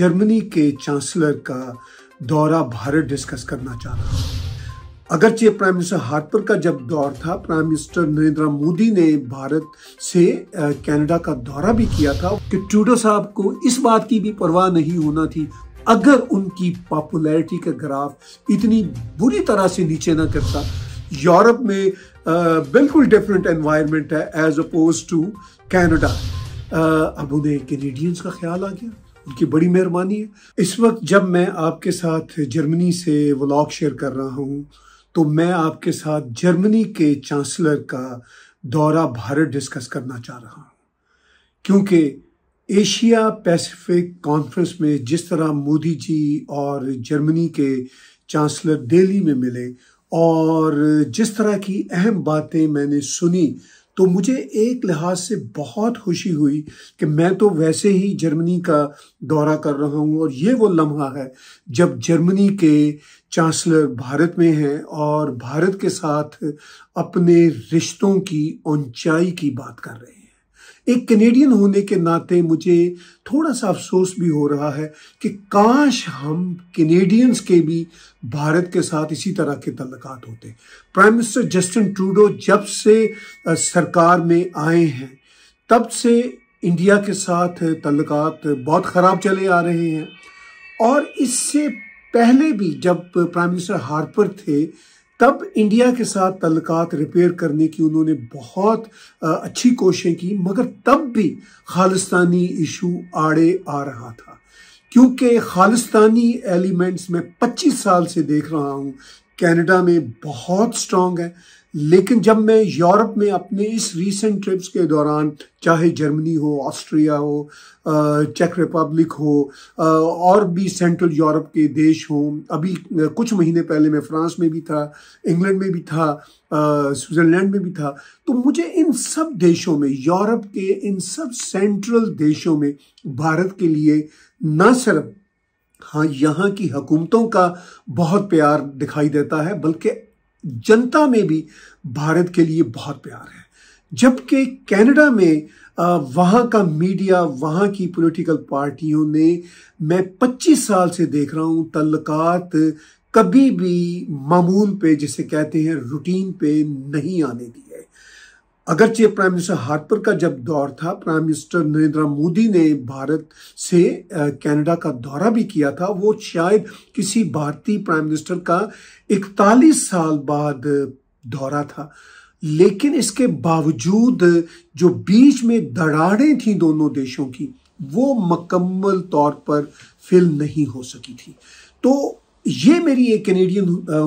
Germany के chancellor का दौरा भारत डिस्कस करना चाहता हूँ अगरचे प्राइम मिनिस्टर हार्पर का जब दौर था प्राइम मिनिस्टर नरेंद्र मोदी ने भारत से कनाडा का दौरा भी किया था कि ट्रूडो साहब को इस बात की भी परवाह नहीं होना थी अगर उनकी पॉपुलैरिटी का ग्राफ इतनी बुरी तरह से नीचे ना करता यूरोप में बिल्कुल डिफरेंट एनवायरनमेंट है एज अपोज टू कैनेडा अब उन्हें कैनेडियंस का ख्याल आ गया उनकी बड़ी मेहरबानी है इस वक्त जब मैं आपके साथ जर्मनी से व्लॉग शेयर कर रहा हूँ तो मैं आपके साथ जर्मनी के चांसलर का दौरा भारत डिस्कस करना चाह रहा हूँ क्योंकि एशिया पैसिफिक कॉन्फ्रेंस में जिस तरह मोदी जी और जर्मनी के चांसलर दिल्ली में मिले और जिस तरह की अहम बातें मैंने सुनी तो मुझे एक लिहाज से बहुत खुशी हुई कि मैं तो वैसे ही जर्मनी का दौरा कर रहा हूँ और ये वो लम्हा है जब जर्मनी के चांसलर भारत में हैं और भारत के साथ अपने रिश्तों की ऊंचाई की बात कर रहे हैं एक कनेडियन होने के नाते मुझे थोड़ा सा अफसोस भी हो रहा है कि काश हम कनेडियंस के भी भारत के साथ इसी तरह के तल्लक होते प्राइम मिनिस्टर जस्टिन ट्रूडो जब से सरकार में आए हैं तब से इंडिया के साथ तल्लक बहुत ख़राब चले आ रहे हैं और इससे पहले भी जब प्राइम मिनिस्टर हार्पर थे तब इंडिया के साथ तल्लक रिपेयर करने की उन्होंने बहुत अच्छी कोशिशें की मगर तब भी खालिस्तानी इशू आड़े आ रहा था क्योंकि खालिस्तानी एलिमेंट्स मैं 25 साल से देख रहा हूँ कनाडा में बहुत स्ट्रांग है लेकिन जब मैं यूरोप में अपने इस रीसेंट ट्रिप्स के दौरान चाहे जर्मनी हो ऑस्ट्रिया हो चेक रिपब्लिक हो और भी सेंट्रल यूरोप के देश हों अभी कुछ महीने पहले मैं फ्रांस में भी था इंग्लैंड में भी था स्विट्ज़रलैंड में भी था तो मुझे इन सब देशों में यूरोप के इन सब सेंट्रल देशों में भारत के लिए न सिर्फ हाँ यहाँ की हुकूमतों का बहुत प्यार दिखाई देता है बल्कि जनता में भी भारत के लिए बहुत प्यार है जबकि कनाडा में वहाँ का मीडिया वहाँ की पॉलिटिकल पार्टियों ने मैं 25 साल से देख रहा हूँ तल्लत कभी भी मामूल पे जिसे कहते हैं रूटीन पे नहीं आने दिए अगरचे प्राइम मिनिस्टर हार्पर का जब दौर था प्राइम मिनिस्टर नरेंद्र मोदी ने भारत से कनाडा का दौरा भी किया था वो शायद किसी भारतीय प्राइम मिनिस्टर का 41 साल बाद दौरा था लेकिन इसके बावजूद जो बीच में दड़ाड़ें थी दोनों देशों की वो मकम्मल तौर पर फिल नहीं हो सकी थी तो ये मेरी एक कैनेडियन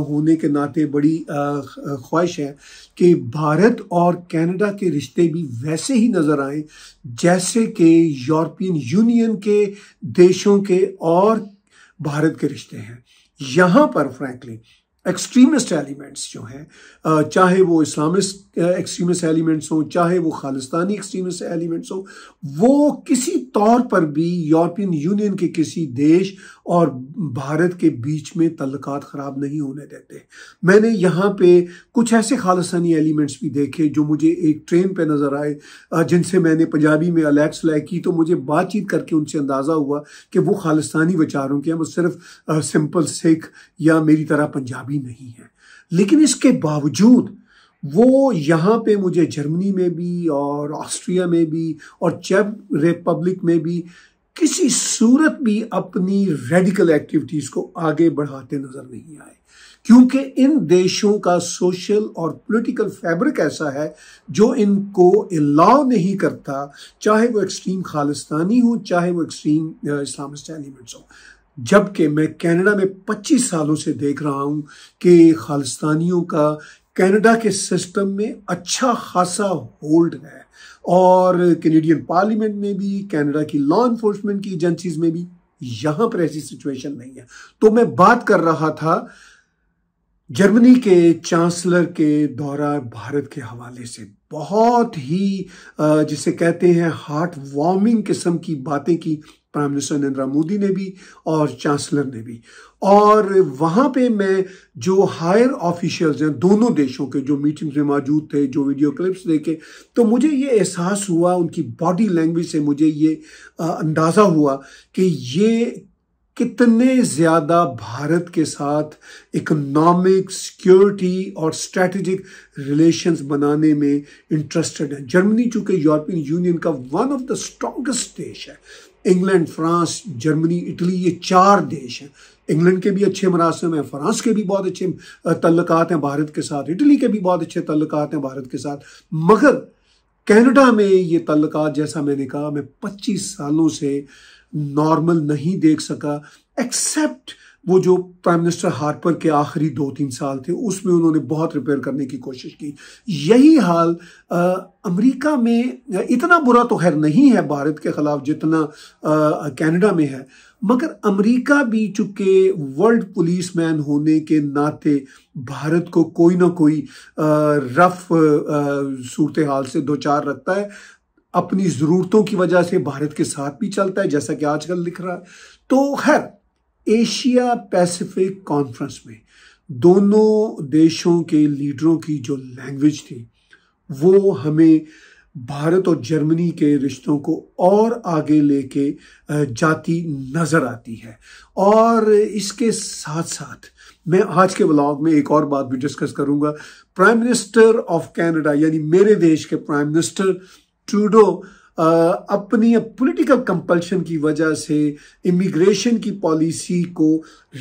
होने के नाते बड़ी ख्वाहिश है कि भारत और कनाडा के रिश्ते भी वैसे ही नज़र आए जैसे कि यूरोपियन यूनियन के देशों के और भारत के रिश्ते हैं यहाँ पर फ्रैंकली एक्सट्रीमिस्ट एलिमेंट्स जो हैं चाहे वो इस्लामिस्ट एक्सट्रीमिस्ट एलिमेंट्स हों चाहे वो खालिस्तानी एक्सट्रीमिस्ट एलिमेंट्स हों वो किसी तौर पर भी यूरोपियन यूनियन के किसी देश और भारत के बीच में तल्लक ख़राब नहीं होने देते मैंने यहाँ पे कुछ ऐसे खालिस्तानी एलिमेंट्स भी देखे जो मुझे एक ट्रेन पे नज़र आए जिनसे मैंने पंजाबी में अलैक्स लैक की तो मुझे बातचीत करके उनसे अंदाज़ा हुआ कि वो खालिस्तानी विचारों के हम सिर्फ सिंपल सिख या मेरी तरह पंजाबी भी नहीं है लेकिन इसके बावजूद वो यहाँ पे मुझे जर्मनी में भी और ऑस्ट्रिया में भी और चेक रिपब्लिक में भी किसी सूरत भी अपनी रेडिकल एक्टिविटीज़ को आगे बढ़ाते नज़र नहीं आए क्योंकि इन देशों का सोशल और पॉलिटिकल फैब्रिक ऐसा है जो इनको अलाउ नहीं करता चाहे वो एक्सट्रीम खालिस्तानी हो चाहे वो एक्सट्रीम इस्लामिस्ट एलिमेंट्स हो जबकि मैं कनाडा में 25 सालों से देख रहा हूं कि खालिस्तानियों का कनाडा के सिस्टम में अच्छा खासा होल्ड है और कैनेडियन पार्लियामेंट में भी कनाडा की लॉ इन्फोर्समेंट की एजेंसीज में भी यहां पर ऐसी सिचुएशन नहीं है तो मैं बात कर रहा था जर्मनी के चांसलर के दौरा भारत के हवाले से बहुत ही जिसे कहते हैं हार्ट वार्मिंग किस्म की बातें की प्राइम मिनिस्टर नरेंद्र मोदी ने भी और चांसलर ने भी और वहाँ पे मैं जो हायर ऑफिशियल्स हैं दोनों देशों के जो मीटिंग्स में मौजूद थे जो वीडियो क्लिप्स देखे तो मुझे ये एहसास हुआ उनकी बॉडी लैंग्वेज से मुझे ये अंदाज़ा हुआ कि ये कितने ज़्यादा भारत के साथ इकोनॉमिक सिक्योरिटी और स्ट्रेटजिक रिलेशंस बनाने में इंटरेस्टेड है जर्मनी चूंकि यूरोपियन यूनियन का वन ऑफ द स्ट्रॉन्गेस्ट देश है इंग्लैंड फ्रांस जर्मनी इटली ये चार देश हैं इंग्लैंड के भी अच्छे मरासम हैं फ्रांस के भी बहुत अच्छे तल्लक हैं भारत के साथ इटली के भी बहुत अच्छे तल्लक हैं भारत के साथ मगर कनाडा में ये तल्लक जैसा मैंने कहा मैं 25 सालों से नॉर्मल नहीं देख सका एक्सेप्ट वो जो प्राइम मिनिस्टर हार्पर के आखिरी दो तीन साल थे उसमें उन्होंने बहुत रिपेयर करने की कोशिश की यही हाल आ, अमेरिका में इतना बुरा तो खैर नहीं है भारत के खिलाफ जितना कनाडा में है मगर अमेरिका भी चूंकि वर्ल्ड पुलिस मैन होने के नाते भारत को कोई ना कोई आ, रफ सूरत हाल से दो चार रखता है अपनी ज़रूरतों की वजह से भारत के साथ भी चलता है जैसा कि आजकल लिख रहा है तो खैर एशिया पैसिफिक कॉन्फ्रेंस में दोनों देशों के लीडरों की जो लैंग्वेज थी वो हमें भारत और जर्मनी के रिश्तों को और आगे लेके जाती नज़र आती है और इसके साथ साथ मैं आज के ब्लॉग में एक और बात भी डिस्कस करूंगा प्राइम मिनिस्टर ऑफ कनाडा यानी मेरे देश के प्राइम मिनिस्टर ट्रूडो अपनी पॉलिटिकल कंपल्शन की वजह से इमिग्रेशन की पॉलिसी को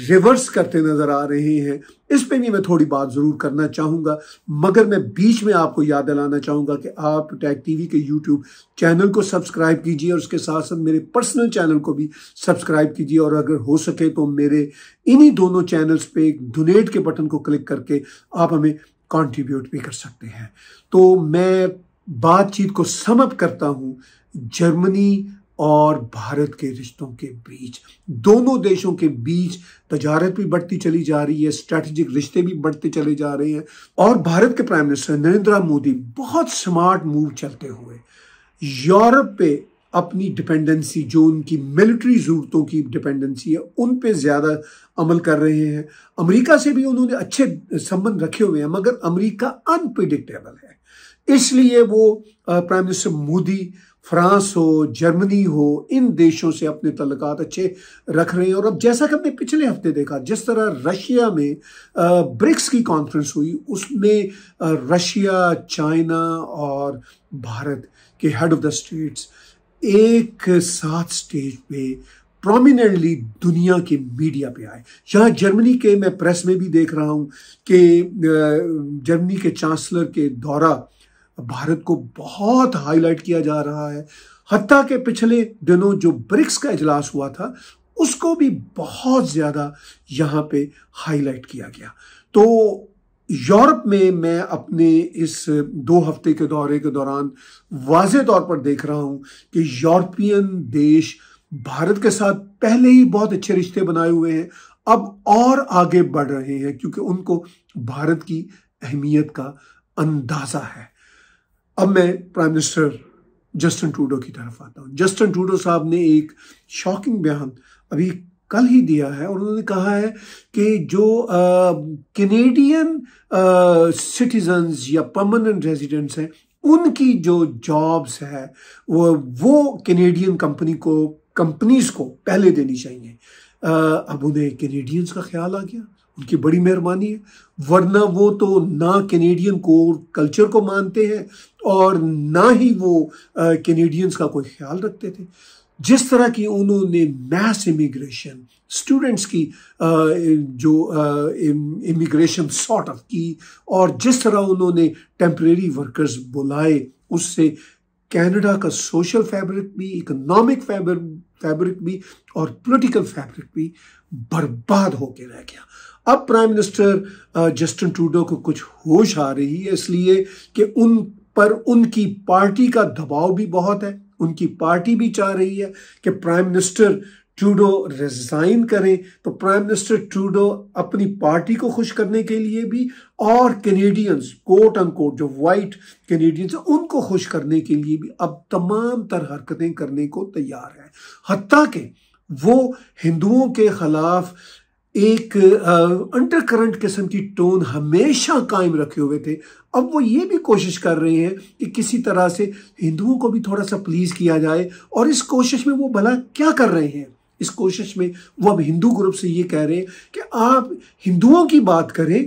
रिवर्स करते नज़र आ रहे हैं इस पे भी मैं थोड़ी बात ज़रूर करना चाहूँगा मगर मैं बीच में आपको याद दिलाना चाहूँगा कि आप टैग टीवी के यूट्यूब चैनल को सब्सक्राइब कीजिए और उसके साथ साथ मेरे पर्सनल चैनल को भी सब्सक्राइब कीजिए और अगर हो सके तो मेरे इन्हीं दोनों चैनल्स पे डोनेट के बटन को क्लिक करके आप हमें कॉन्ट्रीब्यूट भी कर सकते हैं तो मैं बातचीत को समप करता हूं जर्मनी और भारत के रिश्तों के बीच दोनों देशों के बीच तजारत भी बढ़ती चली जा रही है स्ट्रैटेजिक रिश्ते भी बढ़ते चले जा रहे हैं और भारत के प्राइम मिनिस्टर नरेंद्र मोदी बहुत स्मार्ट मूव चलते हुए यूरोप पे अपनी डिपेंडेंसी जो उनकी मिलिट्री ज़रूरतों की डिपेंडेंसी है उन पे ज़्यादा अमल कर रहे हैं अमेरिका से भी उन्होंने अच्छे संबंध रखे हुए हैं मगर अमेरिका अनप्रिडिक्टेबल है इसलिए वो प्राइम मिनिस्टर मोदी फ्रांस हो जर्मनी हो इन देशों से अपने तल्लक अच्छे रख रहे हैं और अब जैसा कि हमने पिछले हफ्ते देखा जिस तरह रशिया में ब्रिक्स की कॉन्फ्रेंस हुई उसमें रशिया चाइना और भारत के हेड ऑफ द स्टेट्स एक साथ स्टेज पे प्रोमिनेंटली दुनिया के मीडिया पे आए यहाँ जर्मनी के मैं प्रेस में भी देख रहा हूँ कि जर्मनी के चांसलर के दौरा भारत को बहुत हाईलाइट किया जा रहा है हती के पिछले दिनों जो ब्रिक्स का इजलास हुआ था उसको भी बहुत ज़्यादा यहाँ पे हाईलाइट किया गया तो यूरोप में मैं अपने इस दो हफ्ते के दौरे के दौरान वाज तौर पर देख रहा हूँ कि यूरोपियन देश भारत के साथ पहले ही बहुत अच्छे रिश्ते बनाए हुए हैं अब और आगे बढ़ रहे हैं क्योंकि उनको भारत की अहमियत का अंदाज़ा है अब मैं प्राइम मिनिस्टर जस्टिन टूडो की तरफ आता हूँ जस्टिन टूडो साहब ने एक शॉकिंग बयान अभी कल ही दिया है और उन्होंने कहा है कि जो कैनेडियन सिटीजन्स या परमानेंट रेजिडेंट्स हैं उनकी जो जॉब्स है वो वो कैनेडियन कंपनी को कंपनीज को पहले देनी चाहिए आ, अब उन्हें कैनेडियंस का ख्याल आ गया उनकी बड़ी मेहरबानी है वरना वो तो ना कैनेडियन कोर कल्चर को मानते हैं और ना ही वो कैनेडियंस का कोई ख्याल रखते थे जिस तरह की उन्होंने मैस इमिग्रेशन स्टूडेंट्स की जो इमिग्रेशन सॉर्ट ऑफ की और जिस तरह उन्होंने टेम्परेरी वर्कर्स बुलाए उससे कनाडा का सोशल फैब्रिक भी इकोनॉमिक फैब्रिक भी और पॉलिटिकल फैब्रिक भी बर्बाद होकर रह गया अब प्राइम मिनिस्टर जस्टिन टूडो को कुछ होश आ रही है इसलिए कि उन पर उनकी पार्टी का दबाव भी बहुत है उनकी पार्टी भी चाह रही है कि प्राइम मिनिस्टर ट्रूडो रिजाइन करें तो प्राइम मिनिस्टर ट्रूडो अपनी पार्टी को खुश करने के लिए भी और कैनेडियंस कोट अनकोट जो वाइट कैनेडियंस उन को खुश करने के लिए भी अब तमाम तरह हरकतें करने को तैयार हैं हती कि वो हिंदुओं के ख़िलाफ़ एक अंडर करंट किस्म की टोन हमेशा कायम रखे हुए थे अब वो ये भी कोशिश कर रहे हैं कि किसी तरह से हिंदुओं को भी थोड़ा सा प्लीज़ किया जाए और इस कोशिश में वो भला क्या कर रहे हैं इस कोशिश में वो अब हिंदू ग्रुप से ये कह रहे हैं कि आप हिंदुओं की बात करें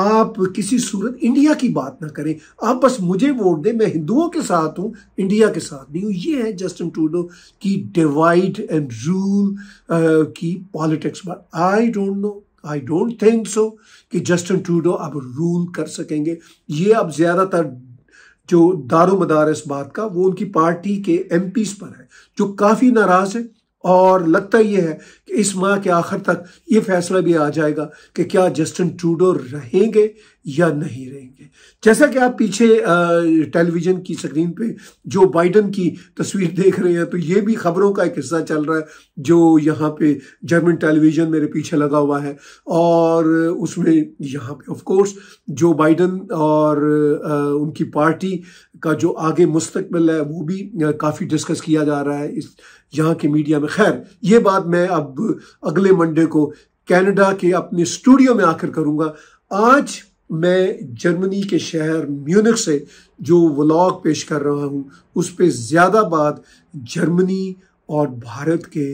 आप किसी सूरत इंडिया की बात ना करें आप बस मुझे वोट दें मैं हिंदुओं के साथ हूँ इंडिया के साथ नहीं हूँ ये है जस्टिन टूडो की डिवाइड एंड रूल की पॉलिटिक्स पर I don't know I don't think so कि जस्टिन टूडो अब रूल कर सकेंगे ये अब ज़्यादातर जो दारो मदार इस बात का वो उनकी पार्टी के एम पर है जो काफ़ी नाराज़ है और लगता यह है कि इस माह के आखिर तक ये फैसला भी आ जाएगा कि क्या जस्टिन ट्रूडो रहेंगे या नहीं रहेंगे जैसा कि आप पीछे टेलीविज़न की स्क्रीन पे जो बाइडन की तस्वीर देख रहे हैं तो ये भी खबरों का एक हिस्सा चल रहा है जो यहाँ पे जर्मन टेलीविज़न मेरे पीछे लगा हुआ है और उसमें यहाँ पे ऑफ कोर्स जो बाइडन और आ, उनकी पार्टी का जो आगे मुस्तकबिल है वो भी काफ़ी डिस्कस किया जा रहा है इस यहाँ की मीडिया में खैर ये बात मैं अब अगले मंडे को कनाडा के अपने स्टूडियो में आकर करूँगा आज मैं जर्मनी के शहर म्यूनिक से जो व्लॉग पेश कर रहा हूँ उस पर ज़्यादा बात जर्मनी और भारत के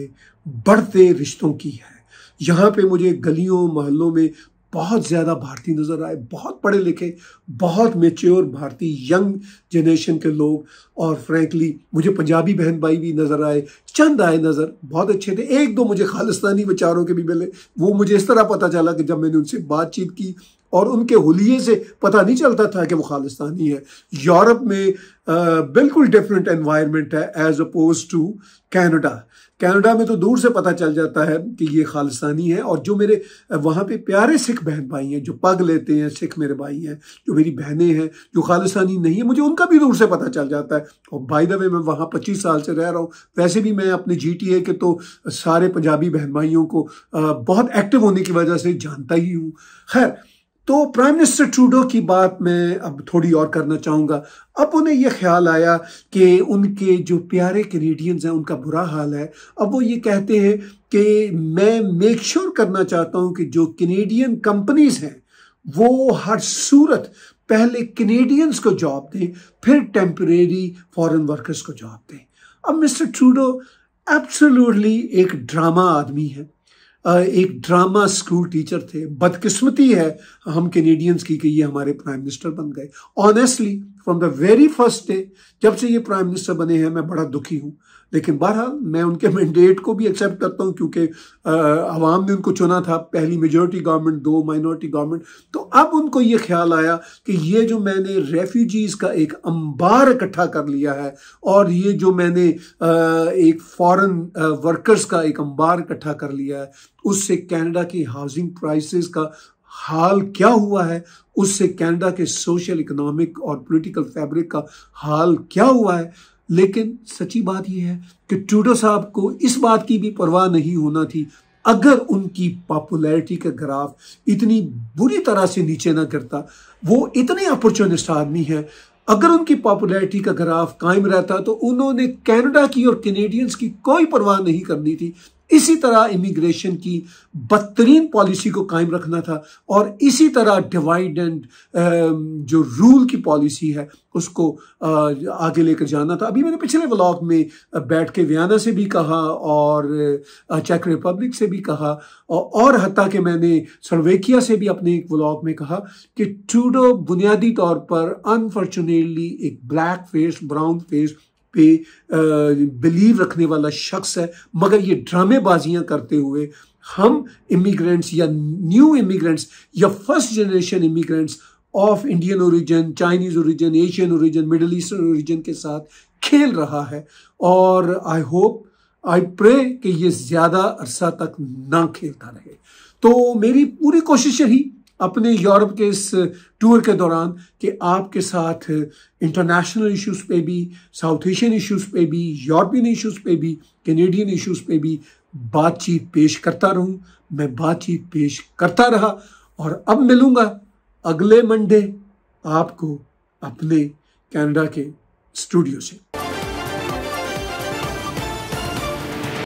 बढ़ते रिश्तों की है यहाँ पे मुझे गलियों मोहल्लों में बहुत ज़्यादा भारतीय नज़र आए बहुत पढ़े लिखे बहुत मेच्योर भारतीय यंग जनरेशन के लोग और फ्रैंकली मुझे पंजाबी बहन भाई भी नज़र आए चंद आए नज़र बहुत अच्छे थे एक दो मुझे खालिस्तानी विचारों के भी मिले वो मुझे इस तरह पता चला कि जब मैंने उनसे बातचीत की और उनके हलिए से पता नहीं चलता था कि वो खालिस्तानी है यूरोप में आ, बिल्कुल डिफरेंट एनवायरनमेंट है as oppose to Canada Canada में तो दूर से पता चल जाता है कि ये खालिस्तानी है और जो मेरे वहाँ पे प्यारे सिख बहन भाई हैं जो पग लेते हैं सिख मेरे भाई हैं जो मेरी बहनें हैं जो खालिस्तानी नहीं है मुझे उनका भी दूर से पता चल जाता है और बाई द वे मैं वहाँ पच्चीस साल से रह रहा हूँ वैसे भी मैं अपने जी टी ए के तो सारे पंजाबी बहन भाइयों को बहुत एक्टिव होने की वजह से जानता ही हूँ खैर तो प्राइम मिनिस्टर ट्रूडो की बात मैं अब थोड़ी और करना चाहूँगा अब उन्हें यह ख्याल आया कि उनके जो प्यारे कनेडियंस हैं उनका बुरा हाल है अब वो ये कहते हैं कि मैं मेक श्योर sure करना चाहता हूँ कि जो कनेडियन कंपनीज हैं वो हर सूरत पहले कनेडियंस को जॉब दें फिर टेम्परेरी फॉरेन वर्कर्स को जॉब दें अब मिस्टर ट्रूडो एब्सोल्युटली एक ड्रामा आदमी है एक ड्रामा स्कूल टीचर थे बदकिस्मती है हम कैनेडियंस की कि ये हमारे प्राइम मिनिस्टर बन गए honestly from the very first day जब से ये प्राइम मिनिस्टर बने हैं मैं बड़ा दुखी हूँ लेकिन बहरहाल मैं उनके मैंडेट को भी एक्सेप्ट करता हूँ क्योंकि आवाम ने उनको चुना था पहली मेजोरिटी गवर्नमेंट दो माइनॉरिटी गवर्नमेंट तो अब उनको ये ख्याल आया कि ये जो मैंने रेफ्यूजीज़ का एक अंबार इकट्ठा कर लिया है और ये जो मैंने एक फॉरेन वर्कर्स का एक अंबार इकट्ठा कर लिया है उससे कैनेडा की हाउसिंग प्राइसेस का हाल क्या हुआ है उससे कनाडा के सोशल इकोनॉमिक और पॉलिटिकल फैब्रिक का हाल क्या हुआ है लेकिन सच्ची बात यह है कि ट्रूडो साहब को इस बात की भी परवाह नहीं होना थी अगर उनकी पॉपुलैरिटी का ग्राफ इतनी बुरी तरह से नीचे ना करता वो इतने अपॉर्चुनिस्ट आदमी है अगर उनकी पॉपुलैरिटी का ग्राफ कायम रहता तो उन्होंने कनाडा की और कैनेडियंस की कोई परवाह नहीं करनी थी इसी तरह इमिग्रेशन की बदतरीन पॉलिसी को कायम रखना था और इसी तरह डिवाइड एंड um, जो रूल की पॉलिसी है उसको uh, आगे लेकर जाना था अभी मैंने पिछले व्लॉग में uh, बैठ के वियाना से भी कहा और चेक uh, रिपब्लिक से भी कहा और हती कि मैंने सर्वेकिया से भी अपने एक व्लॉग में कहा कि ट्रूडो बुनियादी तौर पर अनफॉर्चुनेटली एक ब्लैक फेस ब्राउन फेस पे बिलीव रखने वाला शख्स है मगर ये ड्रामेबाजियाँ करते हुए हम इमिग्रेंट्स या न्यू इमिग्रेंट्स या first generation immigrants of Indian origin Chinese origin Asian origin Middle Eastern origin के साथ खेल रहा है और आई होप आई प्रे कि ये ज़्यादा अरसा तक ना खेलता रहे तो मेरी पूरी कोशिश रही अपने यूरोप के इस टूर के दौरान कि आपके साथ इंटरनेशनल इश्यूज़ पे भी साउथ एशियन इश्यूज़ पे भी यूरोपियन इश्यूज़ पे भी कैनेडियन इश्यूज़ पे भी बातचीत पेश करता रहूँ मैं बातचीत पेश करता रहा और अब मिलूँगा अगले मंडे आपको अपने कनाडा के स्टूडियो से